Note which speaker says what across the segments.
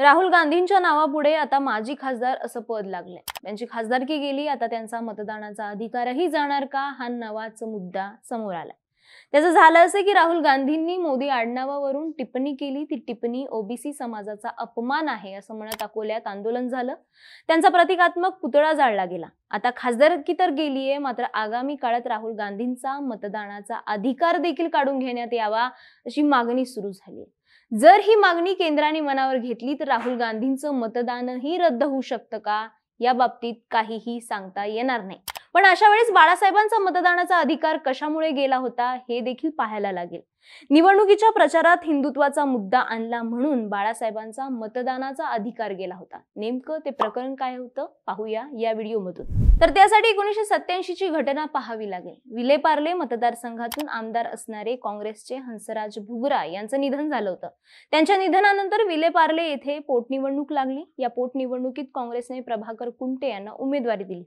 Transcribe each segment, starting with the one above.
Speaker 1: राहुल गांधींच्या नावापुढे आता माजी खासदार असं पद लागलंय त्यांची खासदारकी गेली आता त्यांचा मतदानाचा अधिकारही जाणार का हा नवाच मुद्दा समोर आलाय त्याचं झालं असं की राहुल गांधींनी मोदी आडनावावरून टिप्पणी केली ती टिप्पणी ओबीसी समाजाचा अपमान आहे असं म्हणत अकोल्यात आंदोलन झालं त्यांचा प्रतिकात्मक पुतळा जाळला गेला आता खासदारकी तर गेलीये मात्र आगामी काळात राहुल गांधींचा मतदानाचा अधिकार देखील काढून घेण्यात यावा अशी मागणी सुरू झाली जर ही मागणी केंद्राने मनावर घेतली तर राहुल गांधींचं मतदानही रद्द होऊ शकतं का या बाबतीत काहीही सांगता येणार नाही पण अशा वेळेस बाळासाहेबांचा मतदानाचा अधिकार कशामुळे गेला होता हे देखील पाहायला लागेल निवडणुकीच्या प्रचारात हिंदुत्वाचा मुद्दा आणला म्हणून बाळासाहेबांचा मतदानाचा अधिकार गेला होता नेमकं ते प्रकरण काय होतं पाहूया या व्हिडिओमधून तर त्यासाठी एकोणीशे सत्याऐंशी ची घटना पाहावी लागेल विलेपार्ले मतदारसंघातून आमदार असणारे काँग्रेसचे हंसराज भुगरा यांचं निधन झालं होतं त्यांच्या निधनानंतर विलेपार्ले येथे पोटनिवडणूक लागली या पोटनिवडणुकीत काँग्रेसने प्रभाकर कुंटे यांना उमेदवारी दिली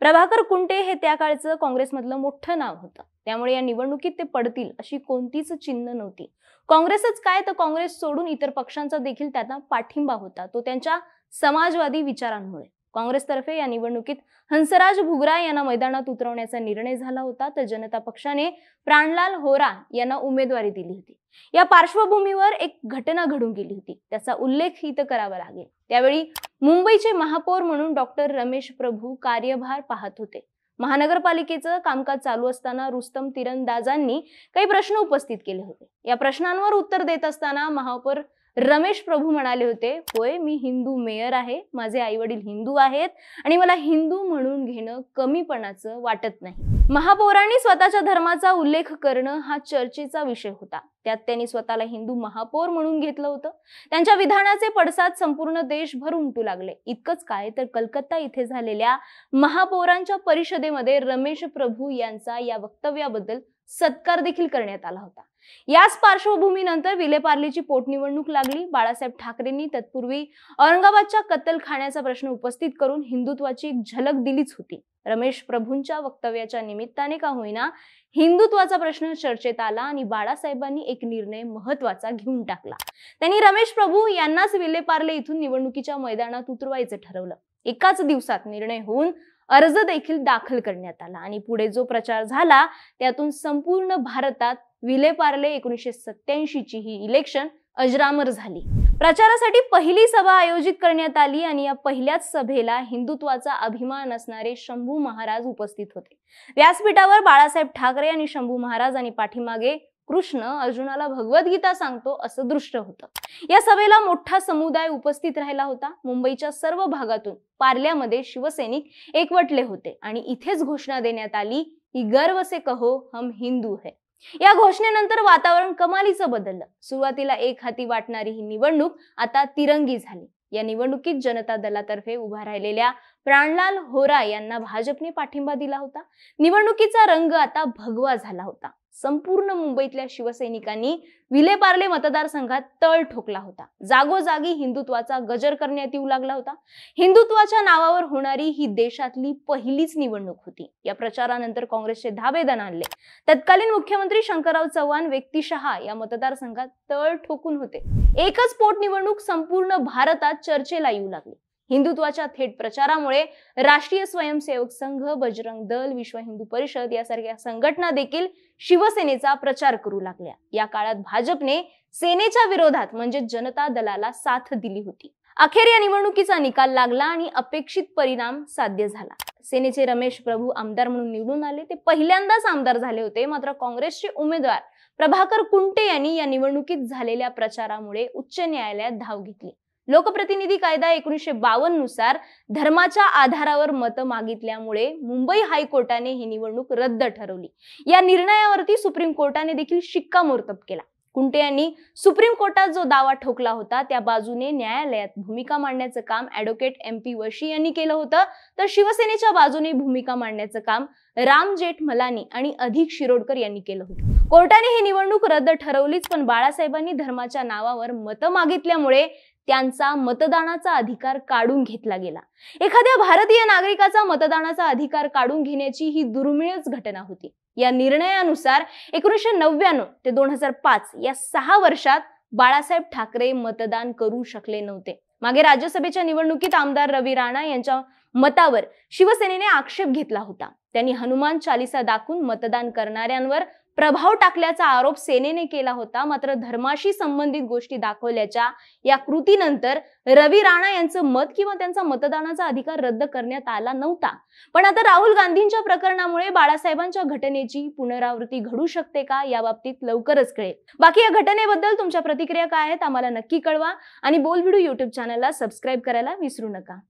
Speaker 1: प्रभाकर कुंटे हे त्या काळचं काँग्रेसमधलं मोठं नाव होतं त्यामुळे या निवडणुकीत ते पडतील अशी कोणतीच चिन्ह नव्हती काँग्रेसच काय तर काँग्रेस सोडून इतर पक्षांचा देखील त्यांना पाठिंबा होता तो त्यांच्या समाजवादी विचारांमुळे काँग्रेसतर्फे या निवडणुकीत हंसराज भुगरा यांना मैदानात उतरवण्याचा निर्णय झाला होता तर जनता पक्षाने प्राणलाल होरा यांना उमेदवारी दिली होती या पार्श्वभूमीवर एक घटना घडून गेली होती त्याचा उल्लेख हित करावा लागेल त्यावेळी मुंबईचे महापौर म्हणून डॉक्टर रमेश प्रभू कार्यभार पाहत होते महानगरपालिकेचं कामकाज चालू असताना रुस्तम तिरंदाजांनी काही प्रश्न उपस्थित केले होते या प्रश्नांवर उत्तर देत असताना महापौर रमेश प्रभू म्हणाले होते होय मी हिंदू मेयर आहे माझे आई वडील हिंदू आहेत आणि मला हिंदू म्हणून घेणं कमीपणाचं वाटत नाही महापौरांनी स्वतःच्या धर्माचा उल्लेख करणं हा चर्चेचा विषय होता त्यात त्यांनी स्वतःला हिंदू महापौर म्हणून घेतलं होतं त्यांच्या विधानाचे पडसाद संपूर्ण देशभर उमटू लागले इतकंच काय तर कलकत्ता इथे झालेल्या महापौरांच्या परिषदेमध्ये रमेश प्रभू यांचा या वक्तव्याबद्दल सत्कार देखील करण्यात आला होता याच पार्श्वभूमीनंतर विलेपार्लीची पोटनिवडणूक लागली बाळासाहेब ठाकरेंनी तत्पूर्वी औरंगाबादच्या कत्तलखाण्याचा प्रश्न उपस्थित करून हिंदुत्वाची एक झलक दिलीच होती रमेश प्रभूंच्या वक्तव्याच्या निमित्ताने का होईना हिंदुत्वाचा प्रश्न चर्चेत आला आणि बाळासाहेबांनी एक निर्णय महत्वाचा घेऊन टाकला त्यांनी रमेश प्रभू यांनाच विलेपार्ले इथून निवडणुकीच्या मैदानात उतरवायचं ठरवलं एकाच दिवसात निर्णय होऊन अर्ज देखील दाखल करण्यात आला आणि पुढे जो प्रचार झाला त्यातून संपूर्ण भारतात विलेपार्ले एकोणीसशे ची ही इलेक्शन अजरामर झाली प्रचारासाठी पहिली सभा आयोजित करण्यात आली आणि या पहिल्याच सभेला हिंदुत्वाचा अभिमान असणारे शंभू महाराज उपस्थित होते व्यासपीठावर बाळासाहेब ठाकरे आणि शंभू महाराज आणि पाठीमागे कृष्ण अर्जुनाला भगवद्गीता सांगतो असं दृष्ट होतं या सभेला मोठा समुदाय उपस्थित राहिला होता मुंबईच्या सर्व भागातून पार्ल्यामध्ये शिवसैनिक एकवटले होते आणि इथेच घोषणा देण्यात आली की गर्व से कहो हम हिंदू है या घोषणेनंतर वातावरण कमालीचं बदललं सुरुवातीला एक हाती वाटणारी ही निवडणूक आता तिरंगी झाली या निवडणुकीत जनता दलातर्फे उभा राहिलेल्या प्राणलाल होरा यांना भाजपने पाठिंबा दिला होता निवडणुकीचा रंग आता भगवा झाला होता संपूर्ण मुंबईतल्या शिवसैनिकांनी विलेपार्ले मतदारसंघात तळ ठोकला होता जागोजागी हिंदुत्वाचा गजर करण्यात येऊ लागला होता हिंदुत्वाच्या नावावर होणारी ही देशातली पहिलीच निवडणूक होती या प्रचारानंतर काँग्रेसचे धाबेदन आणले तत्कालीन मुख्यमंत्री शंकरराव चव्हाण व्यक्तिशहा या मतदारसंघात तळ ठोकून होते एकच पोटनिवडणूक संपूर्ण भारतात चर्चेला येऊ लागली हिंदुत्वाच्या थेट प्रचारामुळे राष्ट्रीय स्वयंसेवक संघ बजरंग दल विश्व हिंदू परिषद यासारख्या संघटना देखील शिवसेनेचा प्रचार करू लागल्या या काळात भाजपने सेनेच्या विरोधात म्हणजे जनता दलाला साथ दिली होती अखेर या निवडणुकीचा निकाल लागला आणि अपेक्षित परिणाम साध्य झाला सेनेचे रमेश प्रभू आमदार म्हणून निवडून आले ते पहिल्यांदाच आमदार झाले होते मात्र काँग्रेसचे उमेदवार प्रभाकर कुंटे यांनी या निवडणुकीत झालेल्या प्रचारामुळे उच्च न्यायालयात धाव घेतली लोकप्रतिनिधी कायदा एकोणीसशे बावन्न नुसार धर्माच्या आधारावर मतं मागितल्यामुळे मुंबई हायकोर्टाने ही निवडणूक रद्द ठरवली या निर्णयावरती सुप्रीम कोर्टाने देखील शिक्कामोर्तब केला कुंटे यांनी सुप्रीम कोर्टात जो दावा ठोकला होता त्या बाजूने न्यायालयात भूमिका मांडण्याचं काम ऍडव्होकेट एम पी वशी यांनी केलं होतं तर शिवसेनेच्या बाजूने भूमिका मांडण्याचं काम राम मलानी आणि अधिक शिरोडकर यांनी केलं होतं कोर्टाने ही निवडणूक रद्द ठरवलीच पण बाळासाहेबांनी धर्माच्या नावावर मतं मागितल्यामुळे त्यांचा मतदानाचा अधिकार काढून घेतला गेला एखाद्या भारतीय नागरिकाचा मतदानाचा अधिकार काढून घेण्याची ही दुर्मिळच घटना होती या निर्णयानुसार एकोणीसशे नव्याण्णव ते दोन हजार पाच या सहा वर्षात बाळासाहेब ठाकरे मतदान करू शकले नव्हते मागे राज्यसभेच्या निवडणुकीत आमदार रवी राणा यांच्या मतावर शिवसेनेने आक्षेप घेतला होता त्यांनी हनुमान चालिसा दाखवून मतदान करणाऱ्यांवर प्रभाव टाकल्याचा आरोप सेनेने केला होता मात्र धर्माशी संबंधित गोष्टी दाखवल्याच्या या कृतीनंतर रवी राणा यांचं मत किंवा त्यांचा मतदानाचा अधिकार रद्द करण्यात आला नव्हता पण आता राहुल गांधींच्या प्रकरणामुळे बाळासाहेबांच्या घटनेची पुनरावृत्ती घडू शकते का याबाबतीत लवकरच कळेल बाकी या घटनेबद्दल तुमच्या प्रतिक्रिया काय आहेत आम्हाला नक्की कळवा आणि बोलबिडू युट्यूब चॅनलला सबस्क्राईब करायला विसरू नका